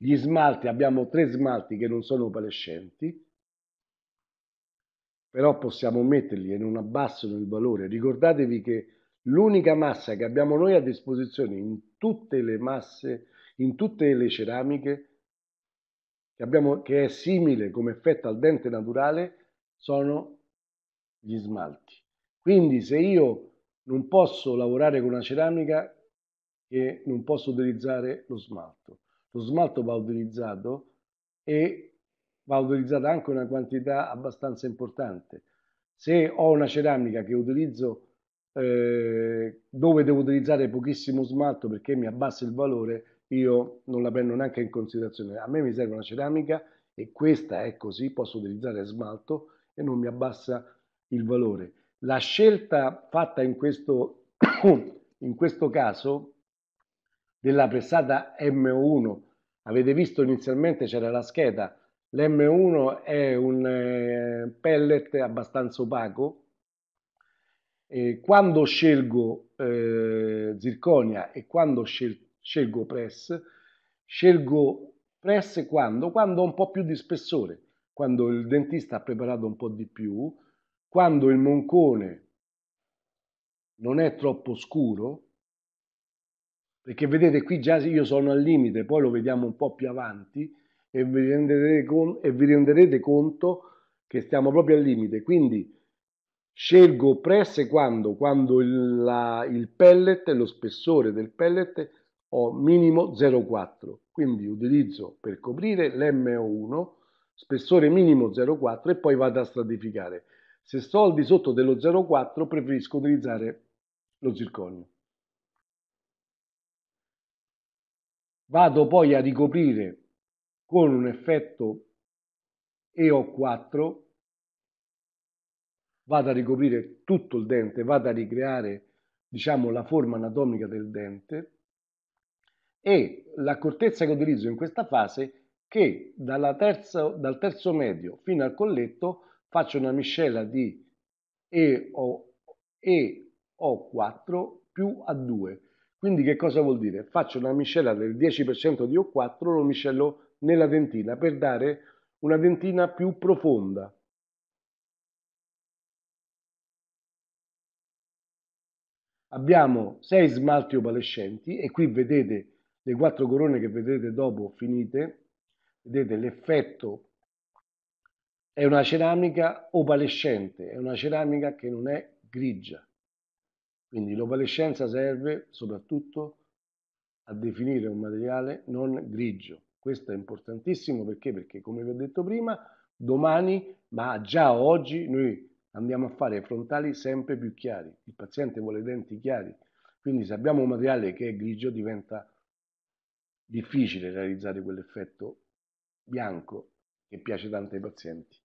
Gli smalti, abbiamo tre smalti che non sono opalescenti, però possiamo metterli e non abbassano il valore. Ricordatevi che l'unica massa che abbiamo noi a disposizione in tutte le masse, in tutte le ceramiche, che, abbiamo, che è simile come effetto al dente naturale, sono gli smalti. Quindi se io non posso lavorare con una ceramica e non posso utilizzare lo smalto, lo smalto va utilizzato e va utilizzata anche una quantità abbastanza importante. Se ho una ceramica che utilizzo eh, dove devo utilizzare pochissimo smalto perché mi abbassa il valore, io non la prendo neanche in considerazione. A me mi serve una ceramica e questa è così, posso utilizzare smalto e non mi abbassa il valore. La scelta fatta in questo, in questo caso della pressata M1, avete visto inizialmente c'era la scheda, L'M1 è un eh, pellet abbastanza opaco. E quando scelgo eh, zirconia e quando scel scelgo press, scelgo press quando? Quando ho un po' più di spessore, quando il dentista ha preparato un po' di più, quando il moncone non è troppo scuro, perché vedete qui già io sono al limite, poi lo vediamo un po' più avanti, e vi renderete, con, e vi renderete conto che stiamo proprio al limite. Quindi scelgo press quando, quando il, la, il pellet, lo spessore del pellet ho minimo 0,4. Quindi utilizzo per coprire l'MO1 spessore minimo 0,4 e poi vado a stratificare. Se sto al di sotto dello 0,4 preferisco utilizzare lo zirconio. Vado poi a ricoprire con un effetto EO4 vado a ricoprire tutto il dente, vado a ricreare diciamo la forma anatomica del dente e l'accortezza che utilizzo in questa fase è che terza, dal terzo medio fino al colletto faccio una miscela di EO, EO4 più A2. Quindi che cosa vuol dire? Faccio una miscela del 10% di O4, lo miscelo nella dentina per dare una dentina più profonda. Abbiamo sei smalti opalescenti e qui vedete le quattro corone che vedrete dopo finite, vedete l'effetto è una ceramica opalescente, è una ceramica che non è grigia. Quindi l'opalescenza serve soprattutto a definire un materiale non grigio. Questo è importantissimo perché? Perché come vi ho detto prima, domani, ma già oggi, noi andiamo a fare frontali sempre più chiari. Il paziente vuole denti chiari, quindi se abbiamo un materiale che è grigio diventa difficile realizzare quell'effetto bianco che piace tanto ai pazienti.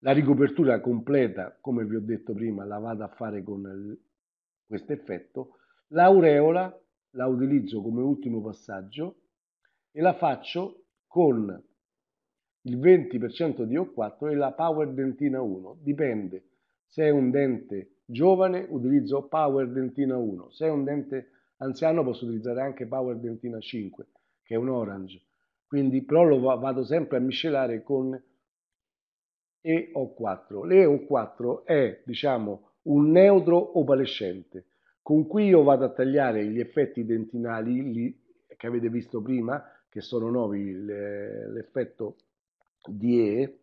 La ricopertura completa, come vi ho detto prima, la vado a fare con questo effetto. L'aureola la utilizzo come ultimo passaggio e la faccio con il 20% di O4 e la Power Dentina 1, dipende. Se è un dente giovane utilizzo Power Dentina 1, se è un dente anziano posso utilizzare anche Power Dentina 5, che è un orange. Quindi però lo vado sempre a miscelare con EO4. L'EO4 è, diciamo, un neutro opalescente con cui io vado a tagliare gli effetti dentinali li, che avete visto prima, che sono nuovi, l'effetto DE,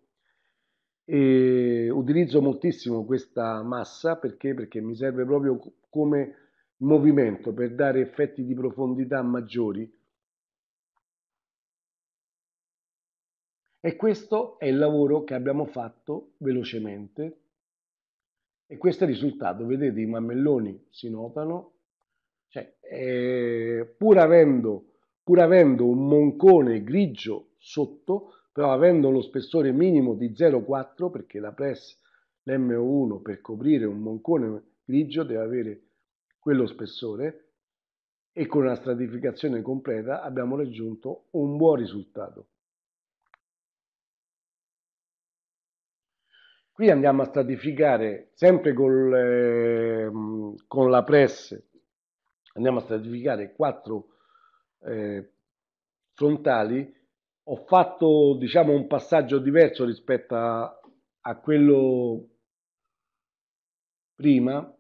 e utilizzo moltissimo questa massa perché? perché mi serve proprio come movimento per dare effetti di profondità maggiori. E questo è il lavoro che abbiamo fatto velocemente e questo è il risultato. Vedete, i mammelloni si notano, cioè, eh, pur avendo pur avendo un moncone grigio sotto, però avendo lo spessore minimo di 0,4 perché la press l'MO1 per coprire un moncone grigio deve avere quello spessore e con una stratificazione completa abbiamo raggiunto un buon risultato. Qui andiamo a stratificare sempre col, eh, con la press, andiamo a stratificare 4 eh, frontali, ho fatto diciamo un passaggio diverso rispetto a, a quello prima,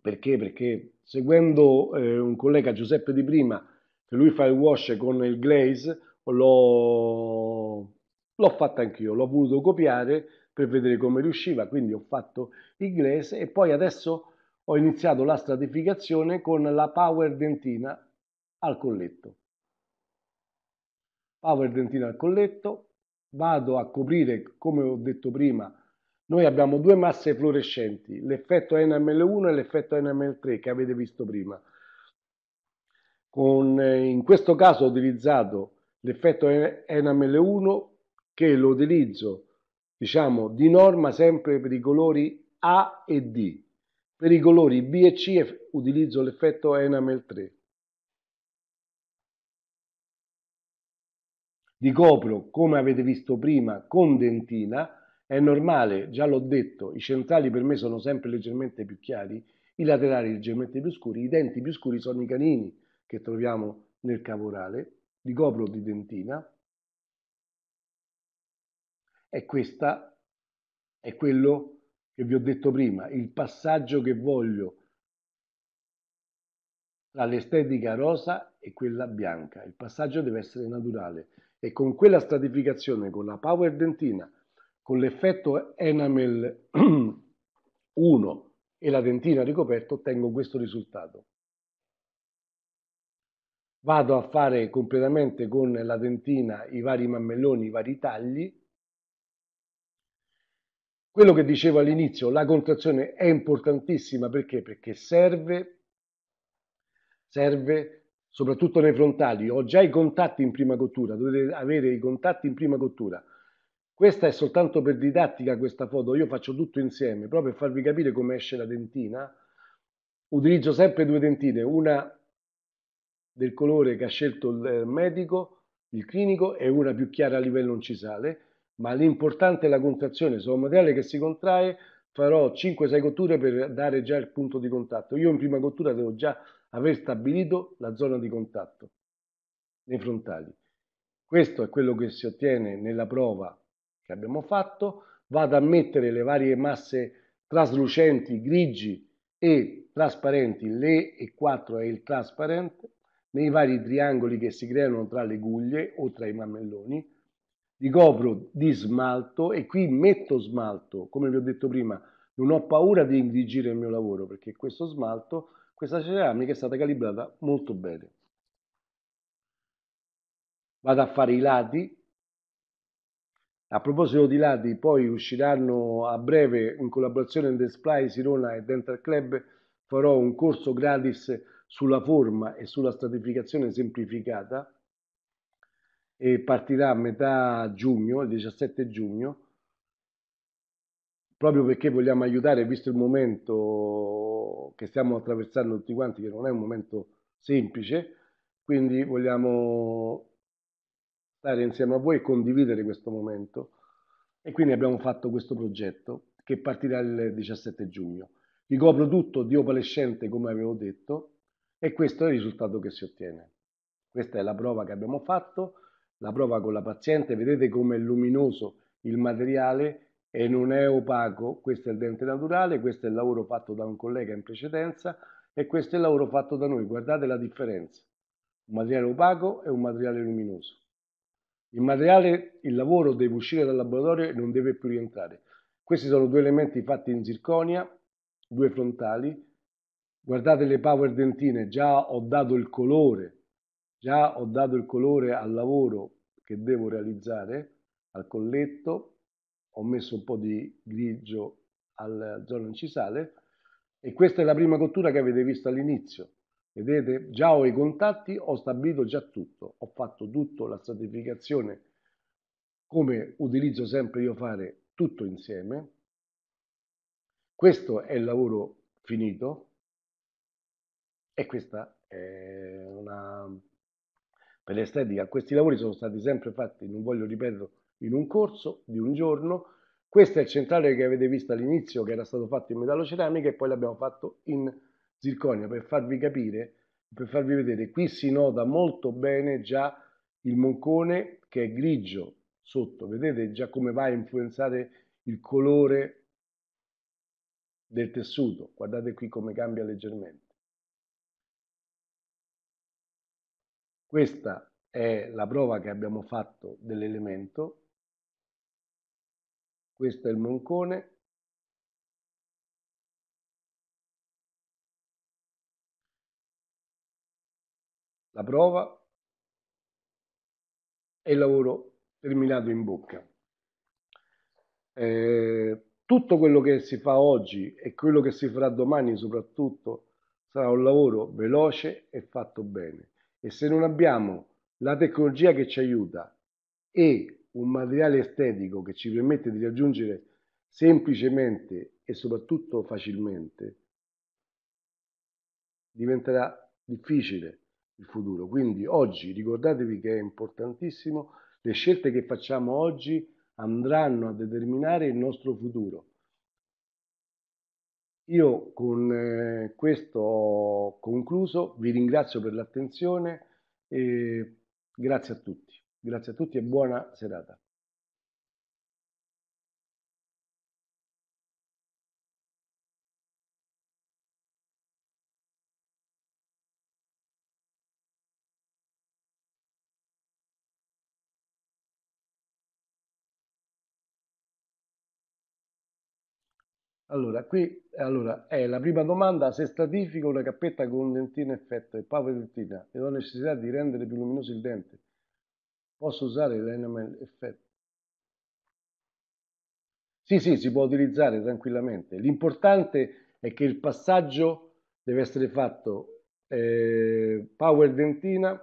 perché? Perché seguendo eh, un collega Giuseppe Di Prima, che lui fa il wash con il glaze, l'ho, l'ho fatta anch'io, l'ho voluto copiare per vedere come riusciva, quindi ho fatto il glaze e poi adesso ho iniziato la stratificazione con la power dentina al colletto. Power dentina al colletto, vado a coprire, come ho detto prima, noi abbiamo due masse fluorescenti, l'effetto NML1 e l'effetto NML3 che avete visto prima. Con, eh, in questo caso ho utilizzato l'effetto NML1 che lo utilizzo diciamo di norma sempre per i colori A e D. Per i colori B e C utilizzo l'effetto Enamel 3 di copro, come avete visto prima, con dentina, è normale, già l'ho detto, i centrali per me sono sempre leggermente più chiari, i laterali leggermente più scuri, i denti più scuri sono i canini che troviamo nel cavorale, di copro di dentina, e questa è quello che vi ho detto prima, il passaggio che voglio tra l'estetica rosa e quella bianca. Il passaggio deve essere naturale e con quella stratificazione, con la power dentina, con l'effetto enamel 1 e la dentina ricoperta, ottengo questo risultato. Vado a fare completamente con la dentina i vari mammelloni, i vari tagli, quello che dicevo all'inizio, la contrazione è importantissima perché? Perché serve, serve soprattutto nei frontali, ho già i contatti in prima cottura, dovete avere i contatti in prima cottura. Questa è soltanto per didattica questa foto, io faccio tutto insieme, proprio per farvi capire come esce la dentina. Utilizzo sempre due dentine, una del colore che ha scelto il eh, medico, il clinico, e una più chiara a livello incisale, ma l'importante è la contrazione, sono un materiale che si contrae farò 5-6 cotture per dare già il punto di contatto. Io in prima cottura devo già aver stabilito la zona di contatto nei frontali. Questo è quello che si ottiene nella prova che abbiamo fatto. Vado a mettere le varie masse traslucenti, grigi e trasparenti, le e 4 è il trasparente, nei vari triangoli che si creano tra le guglie o tra i mammelloni, ricopro di smalto e qui metto smalto, come vi ho detto prima, non ho paura di ingrigire il mio lavoro perché questo smalto questa ceramica è stata calibrata molto bene. Vado a fare i lati. A proposito di lati, poi usciranno a breve in collaborazione con Display Sirona e Dental Club farò un corso gratis sulla forma e sulla stratificazione semplificata e partirà a metà giugno, il 17 giugno proprio perché vogliamo aiutare, visto il momento che stiamo attraversando tutti quanti, che non è un momento semplice, quindi vogliamo stare insieme a voi e condividere questo momento. E quindi abbiamo fatto questo progetto che partirà il 17 giugno. tutto di opalescente, come avevo detto, e questo è il risultato che si ottiene. Questa è la prova che abbiamo fatto, la prova con la paziente, vedete come è luminoso il materiale e non è opaco, questo è il dente naturale, questo è il lavoro fatto da un collega in precedenza e questo è il lavoro fatto da noi, guardate la differenza, un materiale opaco e un materiale luminoso. Il materiale, il lavoro deve uscire dal laboratorio e non deve più rientrare. Questi sono due elementi fatti in zirconia, due frontali. Guardate le power dentine, già ho dato il colore, già ho dato il colore al lavoro che devo realizzare, al colletto, ho messo un po' di grigio al zona incisale e questa è la prima cottura che avete visto all'inizio. Vedete, già ho i contatti, ho stabilito già tutto, ho fatto tutto la stratificazione come utilizzo sempre io fare tutto insieme. Questo è il lavoro finito e questa è una per l'estetica. Questi lavori sono stati sempre fatti, non voglio ripetere in un corso di un giorno. Questo è il centrale che avete visto all'inizio, che era stato fatto in metalloceramica e poi l'abbiamo fatto in zirconia, per farvi capire, per farvi vedere. Qui si nota molto bene già il moncone che è grigio sotto, vedete già come va a influenzare il colore del tessuto, guardate qui come cambia leggermente. Questa è la prova che abbiamo fatto dell'elemento questo è il Moncone. La prova e il lavoro terminato in bocca. Eh, tutto quello che si fa oggi e quello che si farà domani soprattutto sarà un lavoro veloce e fatto bene. E se non abbiamo la tecnologia che ci aiuta e un materiale estetico che ci permette di raggiungere semplicemente e soprattutto facilmente, diventerà difficile il futuro. Quindi oggi ricordatevi che è importantissimo, le scelte che facciamo oggi andranno a determinare il nostro futuro. Io con eh, questo ho concluso, vi ringrazio per l'attenzione e grazie a tutti. Grazie a tutti e buona serata. Allora, qui allora, è la prima domanda, se stratifico una cappetta con un dentino effetto e papa dentina e ho necessità di rendere più luminoso il dente, Posso usare l'enamel effect? Sì, sì, si può utilizzare tranquillamente. L'importante è che il passaggio deve essere fatto eh, power dentina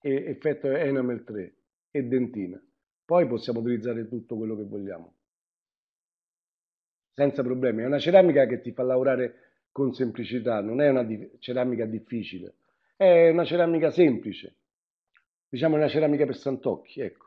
e effetto enamel 3 e dentina. Poi possiamo utilizzare tutto quello che vogliamo. Senza problemi. È una ceramica che ti fa lavorare con semplicità, non è una di ceramica difficile. È una ceramica semplice. Diciamo una ceramica per Sant'Occhi, ecco.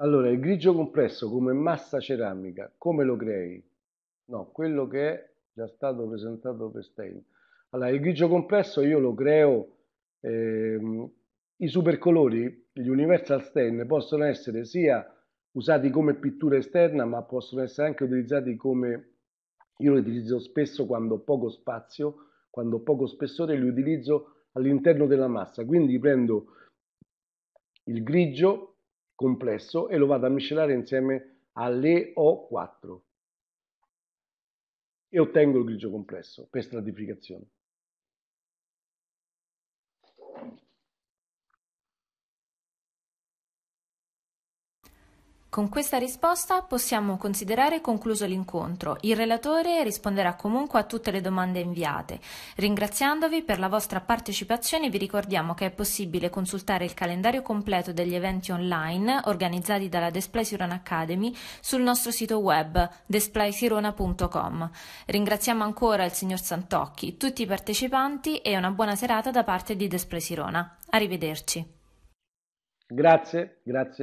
Allora, il grigio compresso come massa ceramica, come lo crei? No, quello che è già stato presentato per Stein. Allora, il grigio compresso io lo creo, ehm, i supercolori, gli Universal Stain, possono essere sia usati come pittura esterna, ma possono essere anche utilizzati come, io li utilizzo spesso quando ho poco spazio, quando ho poco spessore, li utilizzo all'interno della massa. Quindi prendo il grigio complesso e lo vado a miscelare insieme all'EO4 e ottengo il grigio complesso per stratificazione. Con questa risposta possiamo considerare concluso l'incontro. Il relatore risponderà comunque a tutte le domande inviate. Ringraziandovi per la vostra partecipazione vi ricordiamo che è possibile consultare il calendario completo degli eventi online organizzati dalla Display Sirona Academy sul nostro sito web displaysirona.com. Ringraziamo ancora il signor Santocchi, tutti i partecipanti e una buona serata da parte di Display Sirona. Arrivederci. Grazie, grazie.